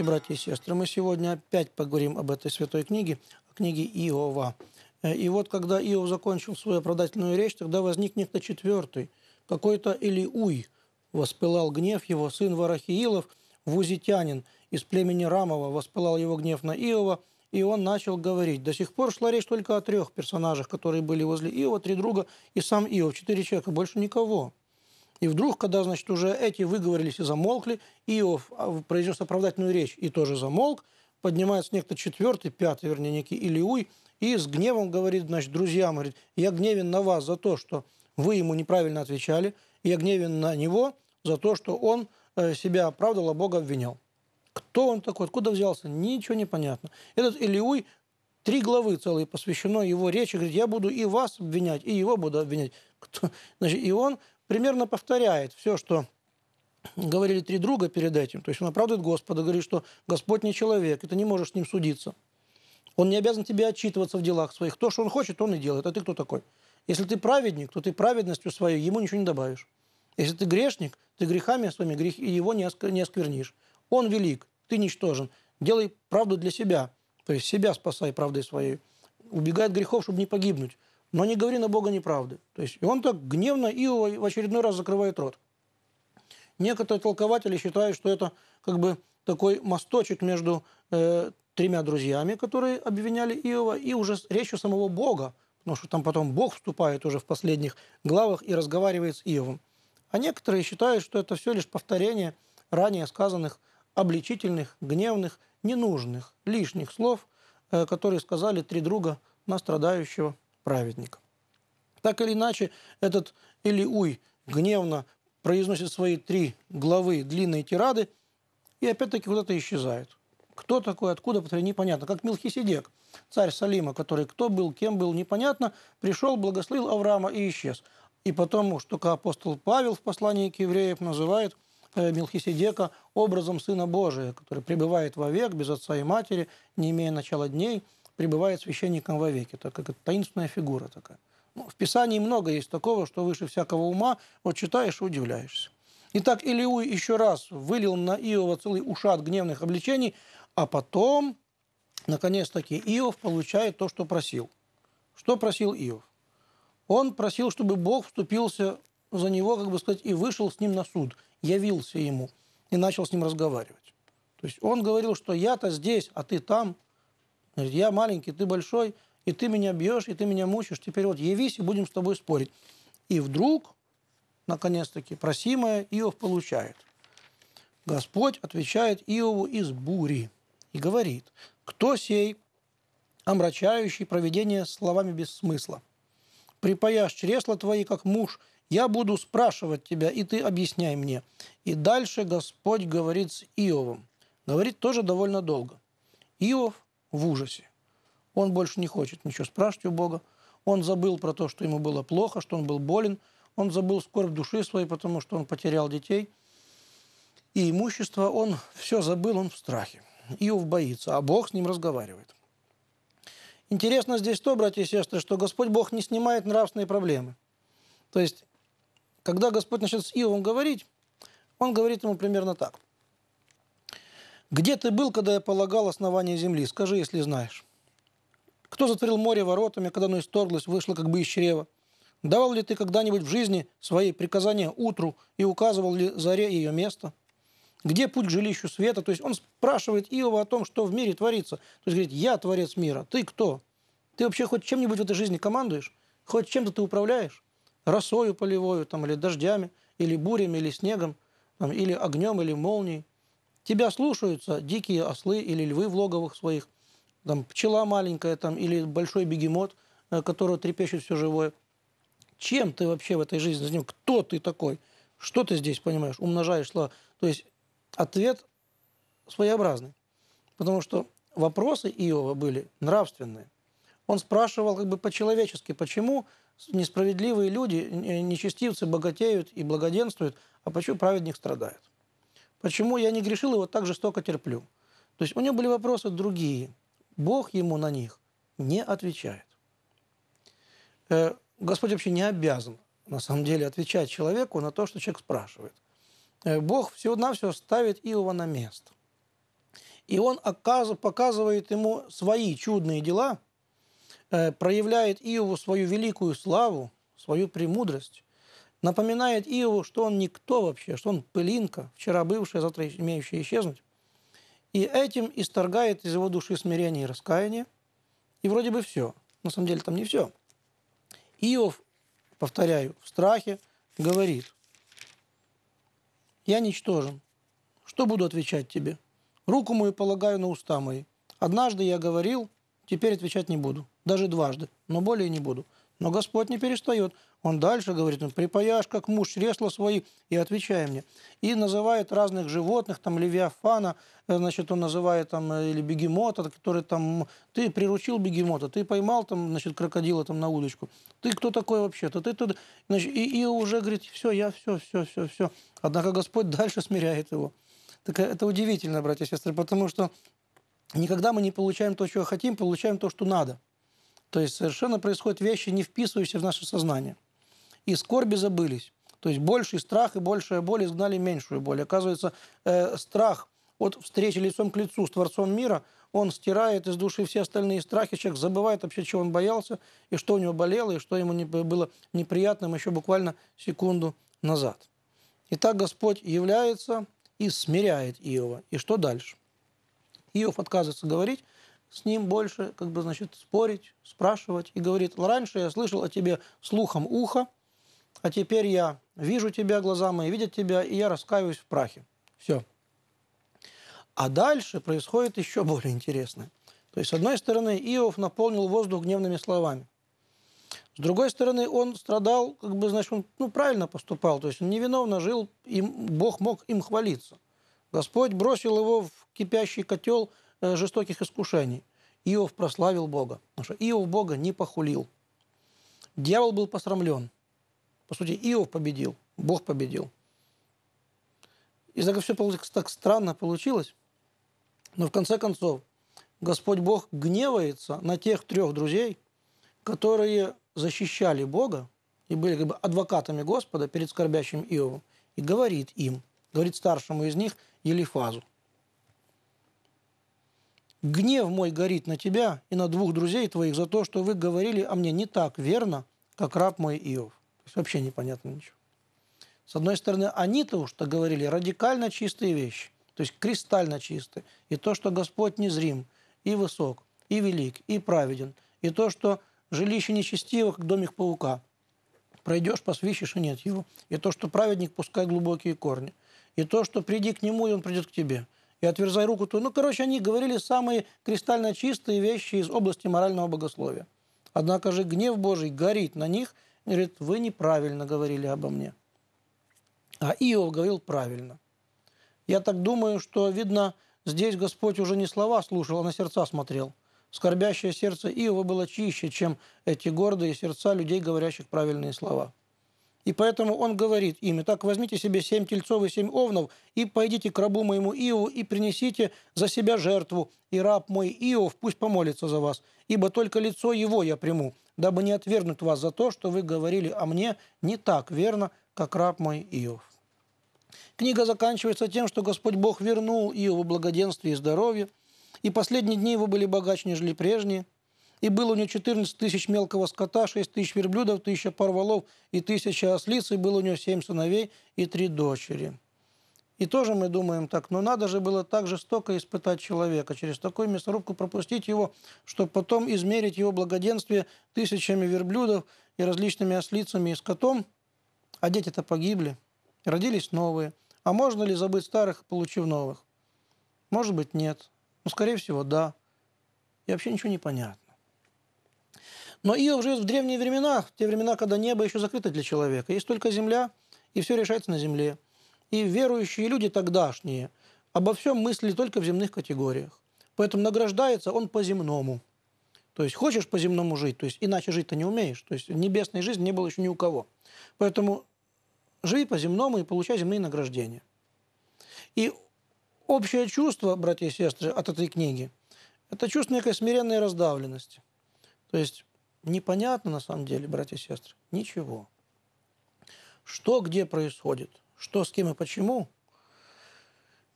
Дорогие братья и сестры, мы сегодня опять поговорим об этой святой книге, книге Иова. Э, и вот когда Иов закончил свою оправдательную речь, тогда возник некто четвертый, какой-то Илиуй, воспылал гнев его, сын Варахиилов, вузитянин из племени Рамова, воспылал его гнев на Иова, и он начал говорить. До сих пор шла речь только о трех персонажах, которые были возле Иова, три друга и сам Иов, четыре человека, больше никого. И вдруг, когда, значит, уже эти выговорились и замолкли, Иов а, произнес оправдательную речь и тоже замолк, поднимается некто четвертый, пятый, вернее, некий Илиуй, и с гневом говорит, значит, друзьям, говорит, я гневен на вас за то, что вы ему неправильно отвечали, я гневен на него за то, что он э, себя оправдал, а Бога обвинял. Кто он такой, откуда взялся, ничего не понятно. Этот Илиуй, три главы целые посвящено его речи, говорит, я буду и вас обвинять, и его буду обвинять. Кто? Значит, и он примерно повторяет все, что говорили три друга перед этим. То есть он оправдывает Господа, говорит, что Господь не человек, и ты не можешь с ним судиться. Он не обязан тебе отчитываться в делах своих. То, что он хочет, он и делает. А ты кто такой? Если ты праведник, то ты праведностью своей ему ничего не добавишь. Если ты грешник, ты грехами своими грех, его не осквернишь. Он велик, ты ничтожен. Делай правду для себя. То есть себя спасай правдой своей. Убегай от грехов, чтобы не погибнуть но не говори на Бога неправды. То есть, и он так гневно Иова в очередной раз закрывает рот. Некоторые толкователи считают, что это как бы такой мосточек между э, тремя друзьями, которые обвиняли Иова, и уже речью самого Бога, потому что там потом Бог вступает уже в последних главах и разговаривает с Иовом. А некоторые считают, что это все лишь повторение ранее сказанных обличительных, гневных, ненужных, лишних слов, э, которые сказали три друга на страдающего праведник. Так или иначе, этот Илиуй гневно произносит свои три главы длинные тирады, и опять-таки вот это исчезает. Кто такой, откуда, непонятно. Как Милхисидек царь Салима, который кто был, кем был, непонятно, пришел, благословил Авраама и исчез. И потому, что апостол Павел в послании к евреям называет э, Милхисидека образом Сына Божия, который пребывает вовек без отца и матери, не имея начала дней – пребывает священником вовеки, так как это таинственная фигура такая. Ну, в Писании много есть такого, что выше всякого ума, вот читаешь и удивляешься. Итак, Илиуй еще раз вылил на Иова целый ушат гневных обличений, а потом, наконец-таки, Иов получает то, что просил. Что просил Иов? Он просил, чтобы Бог вступился за него, как бы сказать, и вышел с ним на суд, явился ему и начал с ним разговаривать. То есть он говорил, что я-то здесь, а ты там – Говорит, я маленький, ты большой, и ты меня бьешь, и ты меня мучишь, теперь вот явись, и будем с тобой спорить. И вдруг, наконец-таки, просимое Иов получает. Господь отвечает Иову из бури и говорит, кто сей, омрачающий проведение словами без смысла? Припаяшь чресла твои, как муж, я буду спрашивать тебя, и ты объясняй мне. И дальше Господь говорит с Иовом. Говорит тоже довольно долго. Иов в ужасе. Он больше не хочет ничего спрашивать у Бога. Он забыл про то, что ему было плохо, что он был болен. Он забыл скорбь души своей, потому что он потерял детей и имущество. Он все забыл, он в страхе. Иов боится, а Бог с ним разговаривает. Интересно здесь то, братья и сестры, что Господь Бог не снимает нравственные проблемы. То есть, когда Господь начнет с Иовом говорить, он говорит ему примерно так – где ты был, когда я полагал основание земли? Скажи, если знаешь. Кто затворил море воротами, когда оно исторглось, вышло как бы из чрева? Давал ли ты когда-нибудь в жизни свои приказания утру и указывал ли заре ее место? Где путь к жилищу света? То есть он спрашивает Иова о том, что в мире творится. То есть говорит, я творец мира, ты кто? Ты вообще хоть чем-нибудь в этой жизни командуешь? Хоть чем-то ты управляешь? Росою полевою, там, или дождями, или бурями, или снегом, там, или огнем, или молнией? Тебя слушаются дикие ослы или львы в логовых своих, там пчела маленькая там, или большой бегемот, э, которого трепещет все живое. Чем ты вообще в этой жизни занимаешься? Кто ты такой? Что ты здесь понимаешь? Умножаешь слова. То есть ответ своеобразный. Потому что вопросы Иова были нравственные. Он спрашивал как бы по-человечески, почему несправедливые люди, э, нечестивцы богатеют и благоденствуют, а почему праведник страдает. Почему я не грешил и вот так жестоко терплю? То есть у него были вопросы другие. Бог ему на них не отвечает. Э, Господь вообще не обязан, на самом деле, отвечать человеку на то, что человек спрашивает. Э, Бог всего-навсего ставит Иова на место. И он показывает ему свои чудные дела, э, проявляет Иову свою великую славу, свою премудрость, напоминает Иову, что он никто вообще, что он пылинка, вчера бывшая, завтра имеющая исчезнуть. И этим исторгает из его души смирение и раскаяние. И вроде бы все. На самом деле там не все. Иов, повторяю, в страхе говорит, «Я ничтожен. Что буду отвечать тебе? Руку мою полагаю на уста мои. Однажды я говорил, теперь отвечать не буду. Даже дважды, но более не буду. Но Господь не перестает. Он дальше говорит, ну, припаяшь, как муж, чресла свои, и отвечай мне. И называет разных животных, там, левиафана, э, значит, он называет там, э, или бегемота, который там, ты приручил бегемота, ты поймал там, значит, крокодила там на удочку. Ты кто такой вообще-то? Ты тут, значит, и, и уже говорит, все, я все, все, все, все. Однако Господь дальше смиряет его. Так э, это удивительно, братья и сестры, потому что никогда мы не получаем то, чего хотим, получаем то, что надо – то есть совершенно происходят вещи, не вписывающиеся в наше сознание. И скорби забылись. То есть больший страх и большая боль изгнали меньшую боль. Оказывается, э, страх от встречи лицом к лицу с Творцом мира, он стирает из души все остальные страхи, человек забывает вообще, чего он боялся, и что у него болело, и что ему не, было неприятным еще буквально секунду назад. Итак, Господь является и смиряет Иова. И что дальше? Иов отказывается говорить, с ним больше, как бы, значит, спорить, спрашивать. И говорит, раньше я слышал о тебе слухом ухо, а теперь я вижу тебя, глаза мои видят тебя, и я раскаиваюсь в прахе. Все. А дальше происходит еще более интересное. То есть, с одной стороны, Иов наполнил воздух гневными словами. С другой стороны, он страдал, как бы, значит, он ну, правильно поступал. То есть, он невиновно жил, и Бог мог им хвалиться. Господь бросил его в кипящий котел – Э, жестоких искушений. Иов прославил Бога, потому что Иов Бога не похулил. Дьявол был посрамлен. По сути, Иов победил, Бог победил. И так все так странно получилось. Но в конце концов, Господь Бог гневается на тех трех друзей, которые защищали Бога и были как бы адвокатами Господа перед скорбящим Иовом. И говорит им, говорит старшему из них Елифазу. Гнев мой горит на тебя и на двух друзей твоих за то, что вы говорили о мне не так верно, как раб мой Иов. То есть вообще непонятно ничего. С одной стороны, они-то уж так говорили радикально чистые вещи, то есть кристально чистые. И то, что Господь незрим, и высок, и велик, и праведен. И то, что жилище нечестивых, как домик паука. Пройдешь, посвищешь, и нет его. И то, что праведник пускай глубокие корни. И то, что приди к нему, и он придет к тебе – и отверзай руку ту. Ну, короче, они говорили самые кристально чистые вещи из области морального богословия. Однако же гнев Божий горит на них, и говорит, вы неправильно говорили обо мне. А Иов говорил правильно. Я так думаю, что, видно, здесь Господь уже не слова слушал, а на сердца смотрел. Скорбящее сердце Иова было чище, чем эти гордые сердца людей, говорящих правильные слова. И поэтому он говорит им, так возьмите себе семь тельцов и семь овнов, и пойдите к рабу моему Иову, и принесите за себя жертву, и раб мой Иов пусть помолится за вас, ибо только лицо его я приму, дабы не отвергнуть вас за то, что вы говорили о мне не так верно, как раб мой Иов». Книга заканчивается тем, что Господь Бог вернул Иову благоденствие и здоровье, и последние дни его были богаче, нежели прежние – и было у нее 14 тысяч мелкого скота, 6 тысяч верблюдов, тысяча пар валов и тысяча ослиц. И было у нее 7 сыновей и 3 дочери. И тоже мы думаем так, но надо же было так жестоко испытать человека, через такую мясорубку пропустить его, чтобы потом измерить его благоденствие тысячами верблюдов и различными ослицами и скотом. А дети-то погибли, родились новые. А можно ли забыть старых, получив новых? Может быть, нет. Но, скорее всего, да. И вообще ничего не понятно. Но Иов живет в древние времена, в те времена, когда небо еще закрыто для человека. Есть только земля, и все решается на земле. И верующие люди тогдашние обо всем мыслили только в земных категориях. Поэтому награждается он по-земному. То есть хочешь по-земному жить, то есть иначе жить-то не умеешь. То есть небесной жизни не было еще ни у кого. Поэтому живи по-земному и получай земные награждения. И общее чувство, братья и сестры, от этой книги – это чувство некой смиренной раздавленности. То есть непонятно на самом деле, братья и сестры, ничего. Что где происходит, что с кем и почему,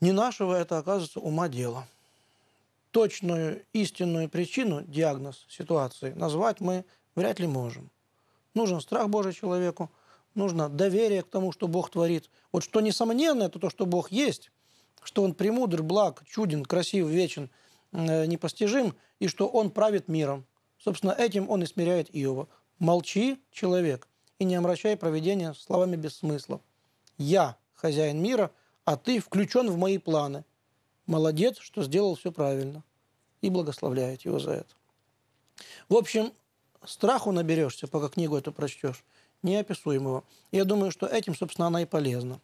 не нашего это, оказывается, ума дело. Точную истинную причину, диагноз ситуации назвать мы вряд ли можем. Нужен страх Божий человеку, нужно доверие к тому, что Бог творит. Вот что несомненно, это то, что Бог есть, что Он премудр, благ, чуден, красив, вечен, э, непостижим, и что Он правит миром. Собственно, этим он и смиряет Иова. «Молчи, человек, и не омрачай проведение словами без смысла. Я хозяин мира, а ты включен в мои планы. Молодец, что сделал все правильно». И благословляет его за это. В общем, страху наберешься, пока книгу эту прочтешь, неописуемого. Я думаю, что этим, собственно, она и полезна.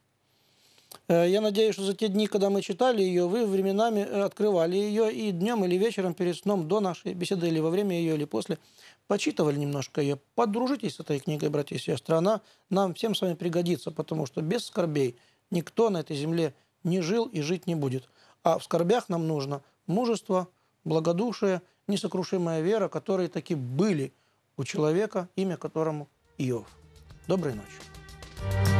Э, я надеюсь, что за те дни, когда мы читали ее, вы временами э, открывали ее и днем или вечером перед сном до нашей беседы или во время ее или после почитывали немножко ее. Подружитесь с этой книгой, братья и сестры. Она нам всем с вами пригодится, потому что без скорбей никто на этой земле не жил и жить не будет. А в скорбях нам нужно мужество, благодушие, несокрушимая вера, которые таки были у человека, имя которому Иов. Доброй ночи.